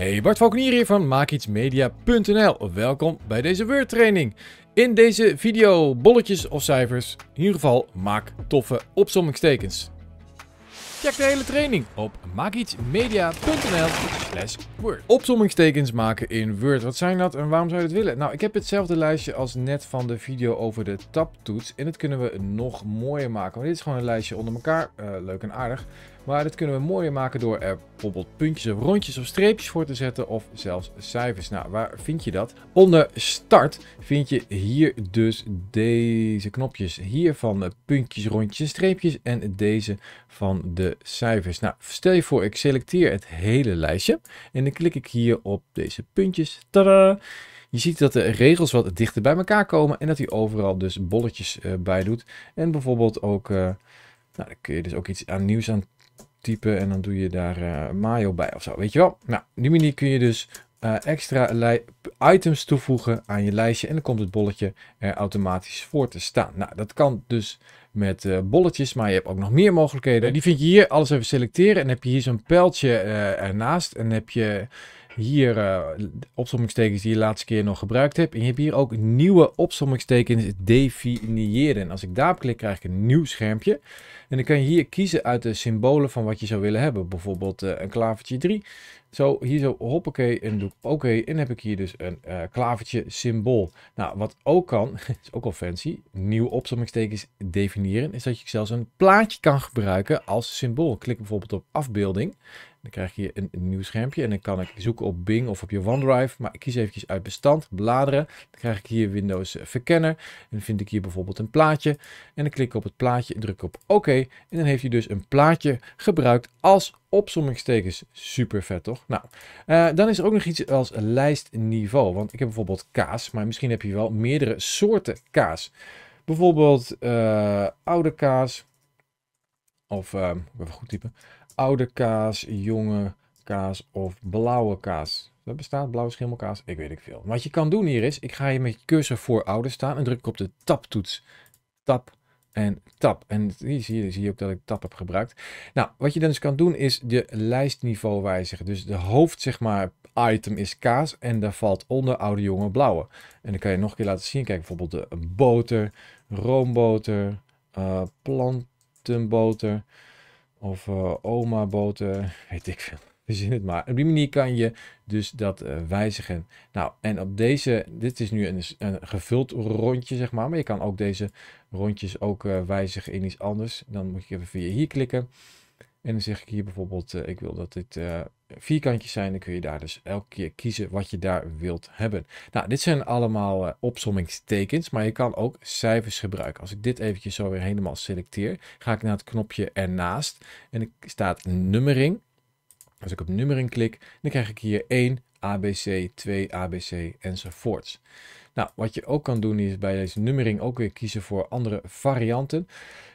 Hey, Bart Valkenier hier van maakietsmedia.nl. Welkom bij deze Word training. In deze video bolletjes of cijfers. In ieder geval maak toffe opzommingstekens. Check de hele training op maakietsmedia.nl slash Word. Opsommingstekens maken in Word. Wat zijn dat en waarom zou je dat willen? Nou, ik heb hetzelfde lijstje als net van de video over de tabtoets. En dat kunnen we nog mooier maken. Want dit is gewoon een lijstje onder elkaar. Eh, leuk en aardig. Maar dat kunnen we mooier maken door er bijvoorbeeld puntjes of rondjes of streepjes voor te zetten of zelfs cijfers. Nou, waar vind je dat? Onder start vind je hier dus deze knopjes. Hier van puntjes, rondjes, streepjes en deze van de cijfers. Nou, stel je voor ik selecteer het hele lijstje en dan klik ik hier op deze puntjes. Tada! Je ziet dat de regels wat dichter bij elkaar komen en dat hij overal dus bolletjes eh, bij doet. En bijvoorbeeld ook, eh, nou, daar kun je dus ook iets aan nieuws aan typen en dan doe je daar eh, mayo bij of zo. Weet je wel? Nou, die manier kun je dus eh, extra items toevoegen aan je lijstje. En dan komt het bolletje er automatisch voor te staan. Nou, dat kan dus met eh, bolletjes, maar je hebt ook nog meer mogelijkheden. Die vind je hier, alles even selecteren. En dan heb je hier zo'n pijltje ernaast. En dan heb je hier uh, eh, opsommingstekens die je de laatste keer nog gebruikt hebt. En je hebt hier ook nieuwe opsommingstekens dus definiëren. Als ik daarop klik krijg ik een nieuw schermpje. En dan kan je hier kiezen uit de symbolen van wat je zou willen hebben. Bijvoorbeeld eh, een klavertje 3. Zo, hier zo, hoppakee, en doe oké. en heb ik hier dus een eh, klavertje symbool. Nou, wat ook kan, is ook al fancy, nieuw opsommingstekens definiëren, is dat je zelfs een plaatje kan gebruiken als symbool. Klik bijvoorbeeld op afbeelding. Dan krijg je een, een, nieuw schermpje en dan kan ik zoeken op Bing of op je OneDrive. Maar ik kies eventjes uit bestand, bladeren. Dan krijg ik hier Windows eh, Verkenner. En dan vind ik hier bijvoorbeeld een plaatje. En dan klik ik op het plaatje en druk op OK. En dan heeft hij dus een plaatje gebruikt als opzommingstekens. Super vet, toch? Nou, eh, dan is er ook nog iets als lijstniveau. Want ik heb bijvoorbeeld kaas, maar misschien heb je wel meerdere soorten kaas. Bijvoorbeeld eh, oude kaas. Of, even goed typen oude kaas, jonge kaas of blauwe kaas. Dat bestaat, blauwe schimmelkaas, ik weet ik veel. Wat je kan doen hier is, ik ga hier met je cursor voor oude staan en druk ik op de tabtoets, Tap en tab. En hier zie, je, zie je ook dat ik tab heb gebruikt. Nou, wat je dan dus kan doen is de lijstniveau wijzigen. Dus de hoofd, zeg maar, item is kaas en daar valt onder oude jonge blauwe. En dan kan je nog een keer laten zien. Kijk, bijvoorbeeld de boter, roomboter, uh, plantenboter. Of uh, oma boten, weet ik veel. zien het maar. Op die manier kan je dus dat eh, wijzigen. Nou, en op deze, dit is nu een, een, gevuld rondje, zeg maar. Maar je kan ook deze rondjes ook eh, wijzigen in iets anders. Dan moet je even via hier klikken. En dan zeg ik hier bijvoorbeeld, eh, ik wil dat dit eh, vierkantjes zijn. Dan kun je daar dus elke keer kiezen wat je daar wilt hebben. Nou, dit zijn allemaal uh, eh, opsommingstekens, maar je kan ook cijfers gebruiken. Als ik dit eventjes zo weer helemaal selecteer, ga ik naar het knopje ernaast. En er staat nummering. Als ik op nummering klik, dan krijg ik hier 1, ABC, 2 ABC enzovoorts. Nou, wat je ook kan doen is bij deze nummering ook weer kiezen voor andere varianten.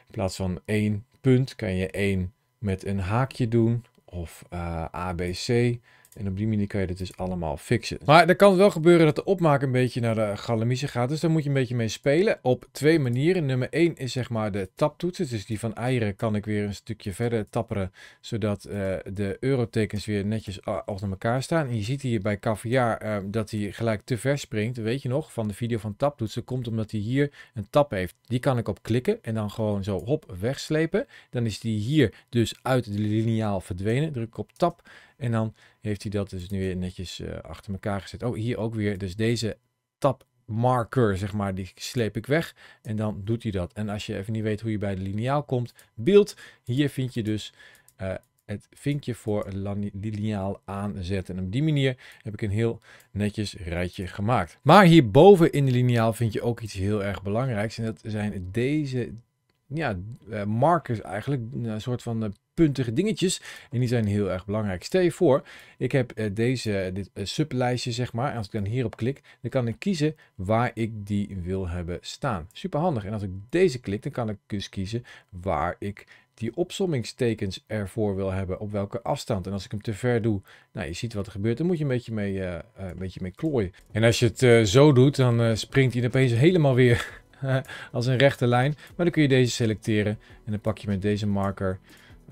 In plaats van 1 punt kan je 1 met een haakje doen of uh, eh, ABC en op die manier kan je dit dus allemaal fixen. Maar er kan het wel gebeuren dat de opmaak een beetje naar de galamise gaat. Dus daar moet je een beetje mee spelen. Op twee manieren. Nummer 1 is zeg maar de taptoetsen. Dus die van eieren kan ik weer een stukje verder tapperen. Zodat eh, de eurotekens weer netjes eh, achter elkaar staan. En je ziet hier bij caviar uh, dat hij gelijk te ver springt. Weet je nog, van de video van taptoetsen komt omdat hij hier een tap heeft. Die kan ik op klikken en dan gewoon zo hop wegslepen. Dan is die hier dus uit de lineaal verdwenen. Druk ik op tap. En dan heeft hij dat dus nu weer netjes eh, achter elkaar gezet. Oh, hier ook weer. Dus deze tab marker, zeg maar, die sleep ik weg. En dan doet hij dat. En als je even niet weet hoe je bij de lineaal komt, beeld. Hier vind je dus uh, het vinkje voor lineaal aanzetten. En op die manier heb ik een heel netjes rijtje gemaakt. Maar hierboven in de lineaal vind je ook iets heel erg belangrijks. En dat zijn deze ja, eh, markers eigenlijk, een soort van eh, puntige dingetjes. En die zijn heel erg belangrijk. Stel je voor, ik heb eh, deze dit, sublijstje, zeg maar. En als ik dan hierop klik, dan kan ik kiezen waar ik die wil hebben staan. Super handig. En als ik deze klik, dan kan ik dus kiezen waar ik die opsommingstekens ervoor wil hebben, op welke afstand. En als ik hem te ver doe, nou, je ziet wat er gebeurt, dan moet je een beetje mee, een beetje mee klooien. En als je het zo doet, dan springt hij opeens helemaal weer als een rechte lijn. Maar dan kun je deze selecteren en dan pak je met deze marker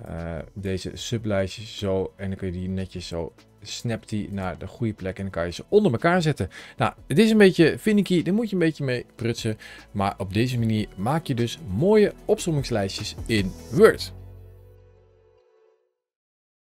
eh, deze sublijstjes zo en dan kun je die netjes zo snapt die naar de goede plek en dan kan je ze onder elkaar zetten. Nou, het is een beetje finicky, daar moet je een beetje mee prutsen. Maar op deze manier maak je dus mooie opzommingslijstjes in Word.